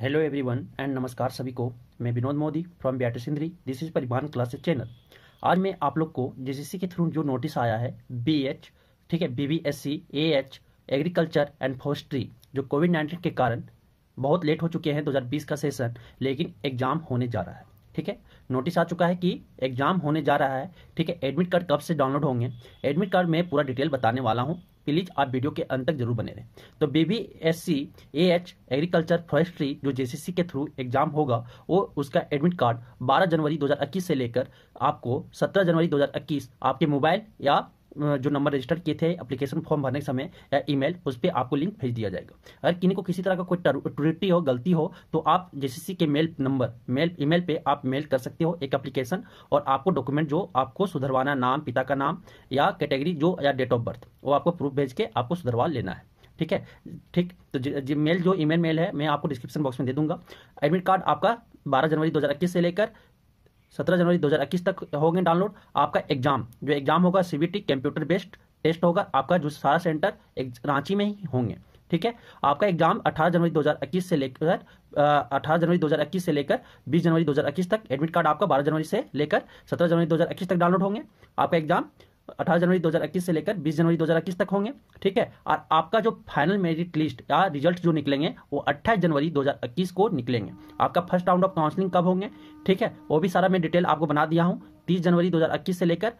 hello everyone and नमस्कार सभी को मैं Vinod Modi from B Sindri this is परिवहन क्लास चैनल आज मैं आप लोग को जेसीसी के थ्रू जो नोटिस आया है बी एच ठीक है B B S C A H agriculture and forestry जो कोविड नाइन्टीन के कारण बहुत लेट हो चुके हैं 2020 का सेशन लेकिन एग्जाम होने जा रहा है ठीक है नोटिस आ चुका है कि एग्जाम होने जा रहा है ठीक है एडमिट कार्ड कब से डाउनलोड होंगे एडमिट कार्ड में पूरा डिटेल बताने वाला हूँ प्लीज आप वीडियो के अंत तक जरूर बने रहें तो BBSC S C A H agriculture forestry जो जेसीसी के थ्रू एग्जाम होगा वो उसका एडमिट कार्ड 12 जनवरी 2021 से लेकर आपको 17 जनवरी 2021 आपके मोबाइल या जो नंबर रजिस्टर किए थे एप्लीकेशन फॉर्म भरने के समय या ईमेल उस पर आपको लिंक भेज दिया जाएगा अगर किन्हीं को किसी तरह का कोई त्रुटि हो गलती हो तो आप जेसीसी के मेल नंबर मेल ईमेल पे आप मेल कर सकते हो एक अप्लीकेशन और आपको डॉक्यूमेंट जो आपको सुधरवाना नाम पिता का नाम या कैटेगरी जो या डेट ऑफ बर्थ वो आपको प्रूफ भेज के आपको सुधरवा लेना है ठीक है ठीक तो जी मेल जो ईमेल मेल है मैं आपको डिस्क्रिप्शन बॉक्स में दे दूंगा एडमिट कार्ड आपका 12 जनवरी 2021 से लेकर सत्रह जनवरी 2021 तक होंगे डाउनलोड आपका एग्जाम जो एग्जाम होगा सीबीटी कंप्यूटर बेस्ड टेस्ट होगा आपका जो सारा सेंटर रांची में ही होंगे ठीक है आपका एग्जाम 18 जनवरी 2021 से लेकर 18 जनवरी 2021 से लेकर 20 जनवरी 2021 तक एडमिट कार्ड आपका 12 जनवरी से लेकर 17 जनवरी 2021 तक डाउनलोड होंगे आपका एग्जाम अठारह जनवरी 2021 से लेकर 20 जनवरी 2021 तक होंगे ठीक है और आपका जो फाइनल मेरिट लिस्ट या रिजल्ट जो निकलेंगे वो अट्ठाईस जनवरी 2021 को निकलेंगे आपका फर्स्ट राउंड ऑफ काउंसलिंग कब होंगे ठीक है वो भी सारा मैं डिटेल आपको बना दिया हूँ तीस जनवरी 2021 से लेकर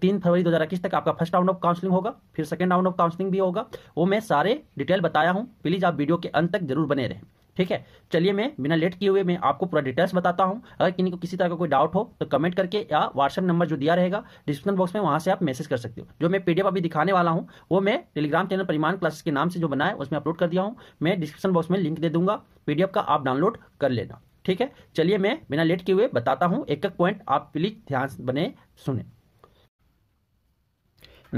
तीन फरवरी 2021 तक आपका फर्स्ट राउंड ऑफ काउंसलिंग होगा फिर सेकेंड राउंड ऑफ काउंसलिंग भी होगा वो मैं सारे डिटेल बताया हूँ प्लीज़ आप वीडियो के अंत तक जरूर बने रहें ठीक है चलिए मैं बिना लेट किए हुए मैं आपको पूरा डिटेल्स बताता हूँ अगर किन्हीं को किसी तरह का कोई डाउट हो तो कमेंट करके या व्हाट्सएप नंबर जो दिया रहेगा डिस्क्रिप्शन बॉक्स में वहाँ से आप मैसेज कर सकते हो जो मैं पीडीएफ अभी दिखाने वाला हूँ वो मैं टेलीग्राम चैनल परिमाण क्लासेस के नाम से जो बनाया उसमें अपलोड कर दिया हूँ मैं डिस्क्रिप्शन बॉक्स में लिंक दे दूंगा पीडीएफ का आप डाउनलोड कर लेना ठीक है चलिए मैं बिना लेट किए हुए बताता हूँ एक एक पॉइंट आप प्लीज ध्यान बने सुने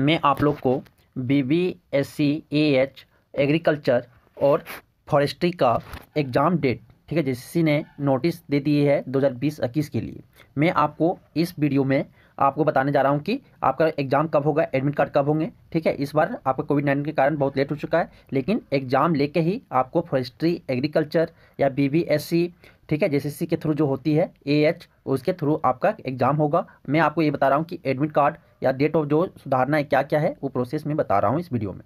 मैं आप लोग को B B S C A H agriculture और फॉरेस्ट्री का एग्ज़ाम डेट ठीक है जिससी ने नोटिस दे दी है 2020-21 के लिए मैं आपको इस वीडियो में आपको बताने जा रहा हूँ कि आपका एग्ज़ाम कब होगा एडमिट कार्ड कब होंगे ठीक है इस बार आपका कोविड नाइन्टीन के कारण बहुत लेट हो चुका है लेकिन एग्ज़ाम लेके ही आपको फॉरेस्ट्री एग्रीकल्चर या बी ठीक है जेसीसी के थ्रू जो होती है ए एच उसके थ्रू आपका एग्जाम होगा मैं आपको ये बता रहा हूँ कि एडमिट कार्ड या डेट ऑफ जो सुधारना है क्या क्या है वो प्रोसेस में बता रहा हूँ इस वीडियो में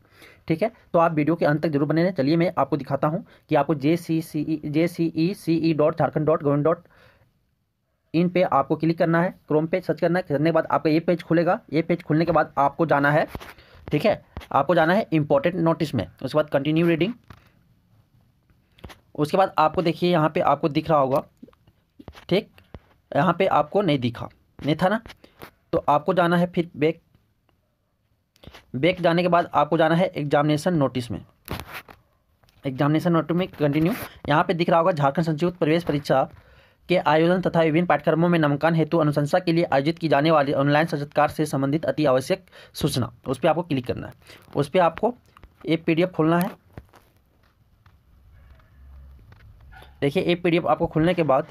ठीक है तो आप वीडियो के अंत तक जरूर बने रहें चलिए मैं आपको दिखाता हूँ कि आपको J C C E J C E C E dot Jharkhand dot government dot in पे आपको क्लिक करना है क्रोम पे सर्च करना है करने के बाद आपका ये पेज खुलेगा ये पेज खुलने के बाद आपको जाना है ठीक है आपको जाना है इंपॉर्टेंट नोटिस में उसके बाद कंटिन्यू रीडिंग उसके बाद आपको देखिए यहाँ पे आपको दिख रहा होगा ठीक यहाँ पे आपको नहीं दिखा नहीं था ना तो आपको जाना है फिर बैक बैक जाने के बाद आपको जाना है एग्जामिनेशन नोटिस में एग्जामिनेशन नोटिस में कंटिन्यू यहाँ पे दिख रहा होगा झारखंड संयुक्त प्रवेश परीक्षा के आयोजन तथा विभिन्न पाठ्यक्रमों में नामकान हेतु अनुशंसा के लिए आयोजित की जाने वाली ऑनलाइन साक्षात्कार से संबंधित अति आवश्यक सूचना उस पर आपको क्लिक करना है उस पर आपको एक पी खोलना है देखिए ए पी आपको खुलने के बाद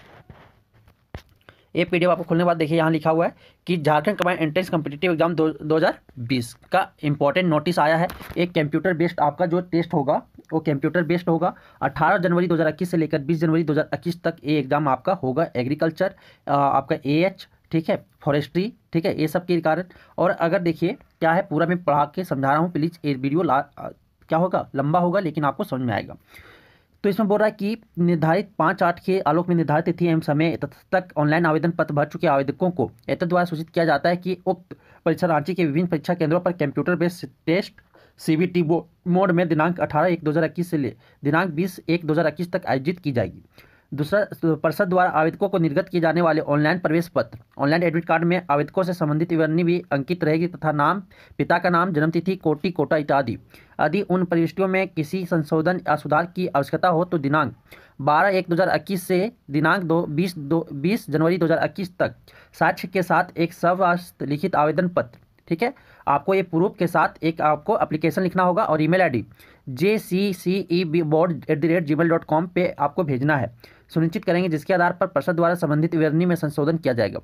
ए पी आपको खुलने के बाद देखिए यहाँ लिखा हुआ है कि Jharkhand combined entrance competitive exam दो, बीस का इंपॉर्टेंट नोटिस आया है एक कंप्यूटर बेस्ड आपका जो टेस्ट होगा वो कंप्यूटर बेस्ड होगा 18 जनवरी 2021 से लेकर 20 जनवरी 2021 तक ये एग्ज़ाम आपका होगा एग्रीकल्चर आपका एच ठीक है फॉरेस्ट्री ठीक है ये सब के कारण और अगर देखिए क्या है पूरा मैं पढ़ा के समझा रहा हूँ प्लीज़ ये वीडियो ला क्या होगा लंबा होगा लेकिन आपको समझ में आएगा तो इसमें बोल रहा है कि निर्धारित पाँच आठ के आलोक में निर्धारित तिथि एवं समय तक ऑनलाइन आवेदन पत्र भर चुके आवेदकों को एत द्वारा सूचित किया जाता है कि उक्त परीक्षा रांची के विभिन्न परीक्षा केंद्रों पर computer based test CBT mode में दिनांक अठारह एक इक्कीस से ले दिनांक बीस एक इक्कीस तक आयोजित की जाएगी दूसरा परिषद द्वारा आवेदकों को निर्गत किए जाने वाले ऑनलाइन प्रवेश पत्र ऑनलाइन एडमिट कार्ड में आवेदकों से संबंधित विवरणी भी अंकित रहेगी तथा नाम पिता का नाम जन्मतिथि कोटि कोटा इत्यादि यदि उन प्रविष्टियों में किसी संशोधन या सुधार की आवश्यकता हो तो दिनांक बारह एक दो हज़ार इक्कीस से दिनांक दो बीस दो बीस जनवरी दो हज़ार इक्कीस तक साक्ष्य के साथ एक सवास्त लिखित आवेदन पत्र ठीक है आपको ये प्रूफ के साथ एक आपको अप्लीकेशन लिखना होगा और email ID J C C E B board at the rate G mail dot com पर आपको भेजना है सुनिश्चित करेंगे जिसके आधार पर परिषद द्वारा संबंधित विवरणी में संशोधन किया जाएगा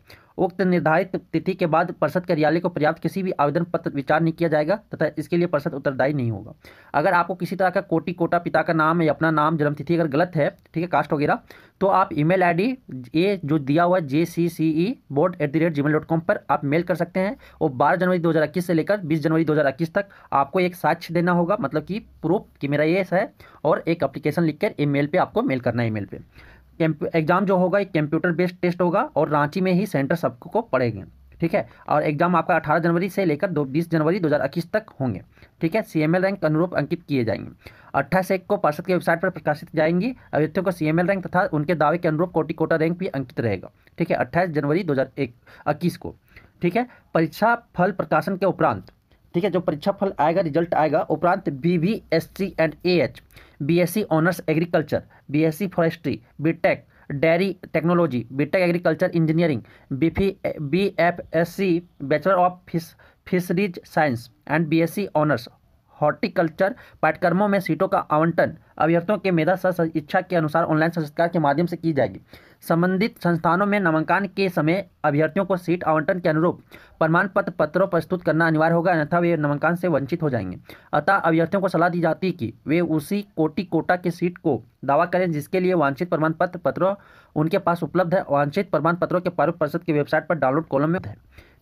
उक्त निर्धारित तिथि के बाद परिषद कार्यालय को पर्याप्त किसी भी आवेदन पत्र विचार नहीं किया जाएगा तथा इसके लिए परिषद उत्तरदायी नहीं होगा अगर आपको किसी तरह का कोटी कोटा पिता का नाम या अपना नाम जन्मतिथि अगर गलत है ठीक है कास्ट वगैरह तो आप आई डी ये जो दिया हुआ J C C E board at the rate G mail dot com पर आप मेल कर सकते हैं और बारह जनवरी दो हज़ार इक्कीस से लेकर 20 जनवरी 2021 तक आपको एक साक्ष्य देना होगा मतलब कि प्रूफ कि मेरा ये है और एक अप्लीकेशन लिख कर ई पे आपको मेल करना है ई पे एग्ज़ाम जो होगा एक कंप्यूटर बेस्ड टेस्ट होगा और रांची में ही सेंटर सबको पड़ेंगे ठीक है और एग्जाम आपका 18 जनवरी से लेकर दो बीस जनवरी दो तक होंगे ठीक है सीएमएल रैंक अनुरूप अंकित किए जाएंगे अट्ठाईस एक को पार्षद की वेबसाइट पर प्रकाशित जाएंगी अभ्यर्थियों को सीएमएल रैंक तथा उनके दावे के अनुरूप कोटि कोटा रैंक भी अंकित रहेगा ठीक है अट्ठाईस जनवरी दो को ठीक है परीक्षा फल प्रकाशन के उपरांत ठीक है जो परीक्षा फल आएगा रिजल्ट आएगा उपरांत B B S C and A H B S C honours agriculture B S C forestry B tech dairy technology B tech agriculture engineering B fee B F S C bachelor of fish fisheries science and B S C honours horticulture पाठ्यक्रमों में सीटों का आवंटन अभ्यर्थियों के मेधा सह इच्छा के अनुसार ऑनलाइन संस्कार के माध्यम से की जाएगी संबंधित संस्थानों में नामांकन के समय अभ्यर्थियों को सीट आवंटन के अनुरूप प्रमाण पत्र पत्रों प्रस्तुत करना अनिवार्य होगा अन्यथा वे नामांकन से वंचित हो जाएंगे अतः अभ्यर्थियों को सलाह दी जाती है कि वे उसी कोटि कोटा की सीट को दावा करें जिसके लिए वांछित प्रमाण पत्र पत्रों उनके पास उपलब्ध है वांछित प्रमाण पत्रों के पारूप परिषद की वेबसाइट पर डाउनलोड कॉलम में है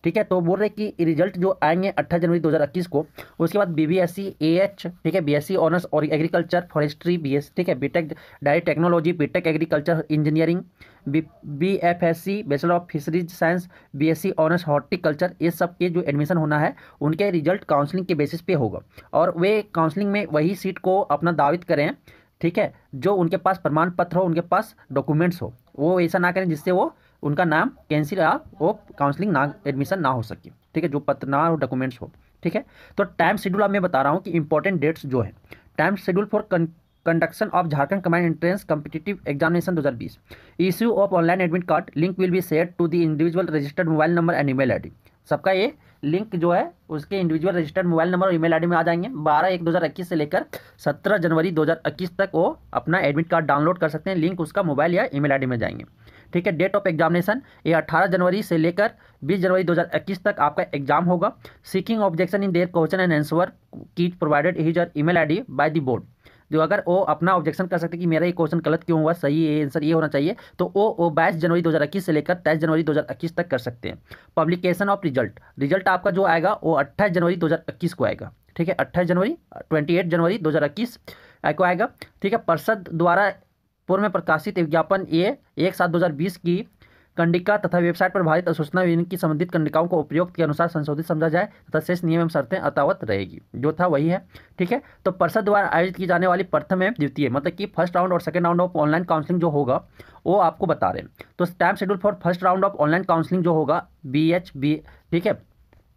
ठीक है तो बोल रहे कि रिजल्ट जो आएंगे अट्ठाईस जनवरी 2021 को उसके बाद B B S C H ठीक है बी एस सी ऑनर्स और एग्रीकल्चर फॉरेस्ट्री बी एस ठीक है B tech direct technology B tech agriculture engineering B B F S C bachelor of fisheries science B S C honours horticulture ये सब के जो admission होना है उनके रिजल्ट काउंसलिंग के बेसिस पे होगा और वे काउंसलिंग में वही सीट को अपना दावित करें ठीक है जो उनके पास प्रमाण पत्र हो उनके पास डॉक्यूमेंट्स हो वो ऐसा ना करें जिससे वो उनका नाम कैंसिल या वो काउंसलिंग ना एडमिशन ना हो सके ठीक है जो पत्र ना और डॉक्यूमेंट्स हो ठीक है तो टाइम शेड्यूल अब मैं बता रहा हूँ कि इंपॉर्टेंट डेट्स जो है time schedule for conduction of Jharkhand combined entrance competitive examination 2020 issue of online admit card link will be set to the individual registered mobile number and email I सबका ये लिंक जो है उसके इंडिविजुअल रजिस्टर्ड मोबाइल नंबर और email D में आ जाएंगे 12 एक 2021 से लेकर 17 जनवरी 2021 तक वो अपना एडमिट कार्ड डाउनलोड कर सकते हैं लिंक उसका मोबाइल या ईमेल डी में जाएंगे ठीक है डेट ऑफ एग्जामिनेशन ये 18 जनवरी से लेकर 20 जनवरी 2021 तक आपका एग्जाम होगा seeking objection in their question and answer key provided his और email ID by the board जो अगर वो अपना ऑब्जेक्शन कर सकते कि मेरा ये क्वेश्चन गलत क्यों हुआ सही है आंसर ये होना चाहिए तो वो वो बाईस जनवरी 2021 से लेकर तेईस जनवरी 2021 तक कर सकते हैं पब्लिकेशन ऑफ रिजल्ट रिजल्ट आपका जो आएगा वो अट्ठाईस जनवरी 2021 को आएगा ठीक है अट्ठाईस जनवरी ट्वेंटी एट जनवरी 2021 को आएगा ठीक है पर्षद द्वारा पूर्व में प्रकाशित विज्ञापन ए एक सात दो हज़ार बीस की कंडिका तथा वेबसाइट पर भारत सूचना की संबंधित कंडिकाओं को उपयुक्त के अनुसार संशोधित समझा जाए तथा शेष नियम एवं शर्तें अतावत रहेगी जो था वही है ठीक है तो परिषद द्वारा आयोजित की जाने वाली प्रथम एवं द्वितीय मतलब कि फर्स्ट राउंड और second round of online counselling जो होगा वो आपको बता रहे हैं तो time schedule for first round of online counselling जो होगा बी एच बी ठीक है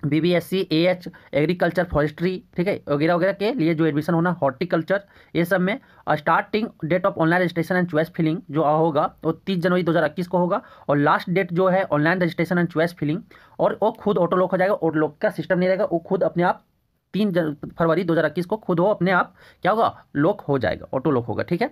B B S C A H agriculture forestry ठीक है वगैरह वगैरह के लिए जो एडमिशन होना हॉर्टिकल्चर ये सब में starting date of online registration and choice filling जो होगा वो तीस जनवरी 2021 को होगा और लास्ट डेट जो है online registration and choice filling और वो खुद ऑटो लॉक हो जाएगा ऑटो लॉक का सिस्टम नहीं रहेगा वो खुद अपने आप तीन फरवरी दो को खुद हो अपने आप क्या होगा लॉक हो जाएगा ऑटो लॉक होगा ठीक है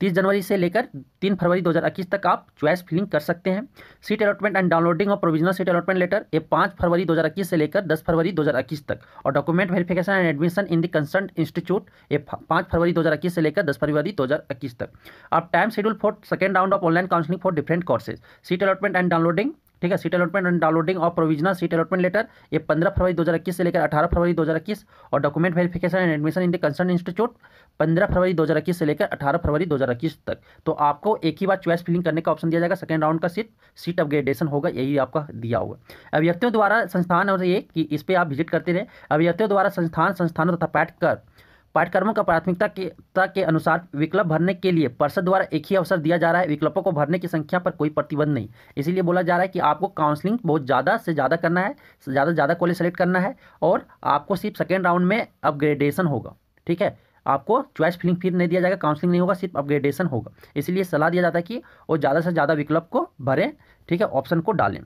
तीस जनवरी से लेकर तीन फरवरी दो तक आप च्वाइस फिलिंग कर सकते हैं सीट अलॉटमेंट एंड डाउनलोडिंग और प्रोविजनल सीट अलॉटमेंट लेटर ये पाँच फरवरी दो से लेकर दस फरवरी दो तक और document verification and admission in the concern institute ये पाँच फरवरी दो से लेकर दस फरवरी दो तक आप time schedule for second round of online counselling for different courses seat allotment and downloading ठीक है seat allotment and downloading of provisional seat allotment letter ये पंद्रह फरवरी 2021 से लेकर अठारह फरवरी 2021 और document verification and admission in the concern institute पंद्रह फरवरी 2021 से लेकर अठारह फरवरी 2021 तक तो आपको एक ही बार चॉइस फिलिंग करने का ऑप्शन दिया जाएगा सेकेंड राउंड का सीट सीट अपग्रेडेशन होगा यही आपका दिया होगा अभ्यर्थियों द्वारा संस्थान और ये कि इस पर आप विजिट करते रहे अभ्यर्थियों द्वारा संस्थान संस्थानों तथा पैठ कर पाठ्यक्रमों का प्राथमिकता के के अनुसार विकल्प भरने के लिए परिषद द्वारा एक ही अवसर दिया जा रहा है विकल्पों को भरने की संख्या पर कोई प्रतिबंध नहीं इसीलिए बोला जा रहा है कि आपको काउंसलिंग बहुत ज़्यादा से ज़्यादा करना है ज़्यादा से ज़्यादा कॉलेज सेलेक्ट करना है और आपको सिर्फ सेकेंड राउंड में अपग्रेडेशन होगा ठीक है आपको चॉइस फिलिंग फिर नहीं दिया जाएगा काउंसलिंग नहीं होगा सिर्फ अपग्रेडेशन होगा इसलिए सलाह दिया जाता है कि वो ज़्यादा से ज़्यादा विकल्प को भरें ठीक है ऑप्शन को डालें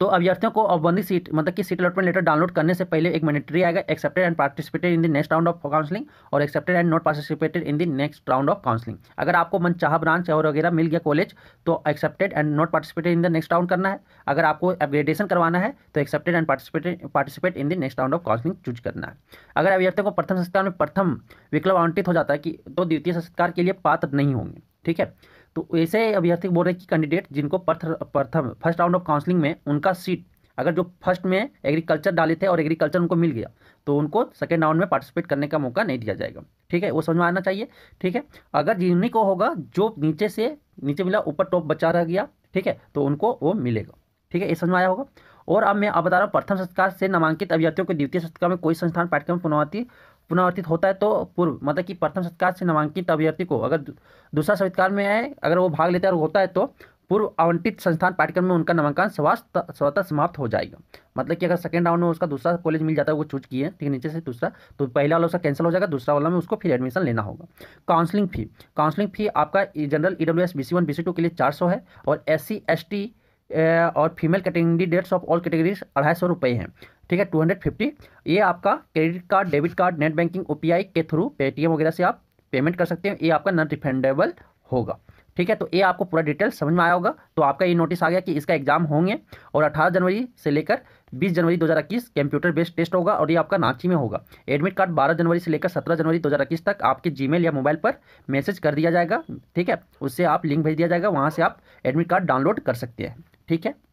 तो अभ्यर्थियों को अवबंधित सीट मतलब कि सीट अलॉटमेंट लेटर डाउनलोड करने से पहले एक मैनेटरी आएगा accepted and participated in the next round of counselling और accepted and not participated in the next round of counselling अगर आपको मन चाह ब्रांच और वगैरह मिल गया कॉलेज तो accepted and not participated in the next round करना है अगर आपको अपग्रेडेशन करवाना है तो accepted and participated participate in the next round of counselling choose करना है अगर अभ्यर्थियों को प्रथम संस्कार में प्रथम विकल्प आवंटित हो जाता है कि तो द्वितीय संस्कार के लिए पात्र नहीं होंगे ठीक है तो ऐसे अभ्यर्थी बोल रहे हैं कि कैंडिडेट जिनको प्रथम फर्स्ट राउंड ऑफ काउंसलिंग में उनका सीट अगर जो फर्स्ट में एग्रीकल्चर डाले थे और एग्रीकल्चर उनको मिल गया तो उनको सेकेंड राउंड में पार्टिसिपेट करने का मौका नहीं दिया जाएगा ठीक है वो समझ में आना चाहिए ठीक है अगर जिन्हें को होगा जो नीचे से नीचे मिला ऊपर टॉप बचा रह गया ठीक है तो उनको वो मिलेगा ठीक है ये समझ में आया होगा और अब मैं आप बता रहा हूँ प्रथम संस्कार से नामांकित अभ्यर्थियों को द्वितीय संस्कार में कोई संस्थान पाठ्यक्रम पुनवाती पुनर्वर्तित होता है तो पूर्व मतलब कि प्रथम सत्कार से नामांकित अभ्यर्थी को अगर दूसरा सत्कार में है अगर वो भाग लेता है और होता है तो पूर्व आवंटित संस्थान पाठ्यक्रम में उनका नामांकन स्वतः समाप्त हो जाएगा मतलब कि अगर सेकंड राउंड में उसका दूसरा कॉलेज मिल जाता है वो चूज किए ठीक है नीचे से दूसरा तो पहला वाला उसका कैंसिल हो जाएगा दूसरा वाला में उसको फिर एडमिशन लेना होगा काउंसलिंग फी काउंसलिंग फी आपका general E W S B C one B C two के लिए चार सौ है और एस सी एस टी और female category dates of all categories अढ़ाई सौ रुपये हैं ठीक है टू हंड्रेड फिफ्टी ये आपका credit card debit card net banking okay through Paytm वगैरह से आप पेमेंट कर सकते हैं ये आपका नॉन रिफंडेबल होगा ठीक है तो ये आपको पूरा डिटेल समझ में आया होगा तो आपका ये नोटिस आ गया कि इसका एग्जाम होंगे और 18 जनवरी से लेकर 20 जनवरी 2021 कंप्यूटर बेस्ड टेस्ट होगा और ये आपका नाची में होगा एडमिट कार्ड 12 जनवरी से लेकर 17 जनवरी 2021 तक आपके जीमेल या मोबाइल पर मैसेज कर दिया जाएगा ठीक है उससे आप लिंक भेज दिया जाएगा वहाँ से आप एडमिट कार्ड डाउनलोड कर सकते हैं ठीक है